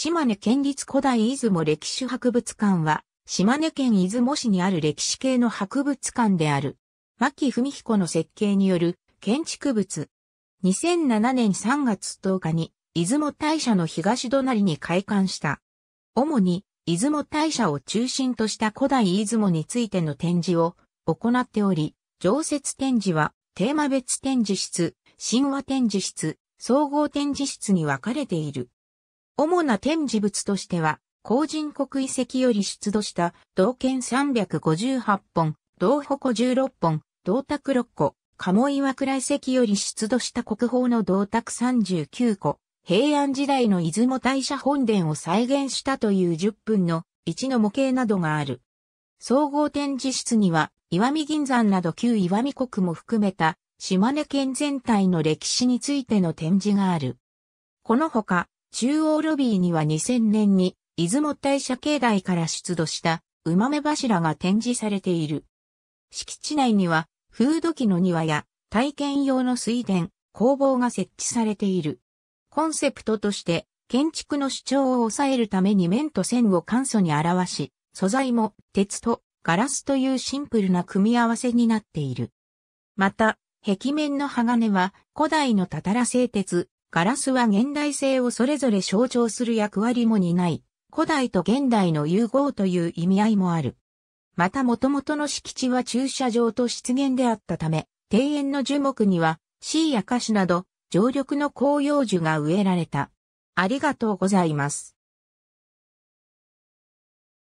島根県立古代出雲歴史博物館は、島根県出雲市にある歴史系の博物館である。牧文彦の設計による建築物。2007年3月10日に、出雲大社の東隣に開館した。主に、出雲大社を中心とした古代出雲についての展示を行っており、常設展示は、テーマ別展示室、神話展示室、総合展示室に分かれている。主な展示物としては、後人国遺跡より出土した銅剣358本、銅矛16本、銅卓6個、鴨岩倉遺跡より出土した国宝の銅卓39個、平安時代の出雲大社本殿を再現したという10分の1の模型などがある。総合展示室には、岩見銀山など旧岩見国も含めた、島根県全体の歴史についての展示がある。このほか、中央ロビーには2000年に出雲大社境内から出土した馬目柱が展示されている。敷地内には風土機の庭や体験用の水田、工房が設置されている。コンセプトとして建築の主張を抑えるために面と線を簡素に表し、素材も鉄とガラスというシンプルな組み合わせになっている。また、壁面の鋼は古代のたたら製鉄、ガラスは現代性をそれぞれ象徴する役割も担い、古代と現代の融合という意味合いもある。また元々の敷地は駐車場と湿原であったため、庭園の樹木には、シーやカシなど、常緑の広葉樹が植えられた。ありがとうございます。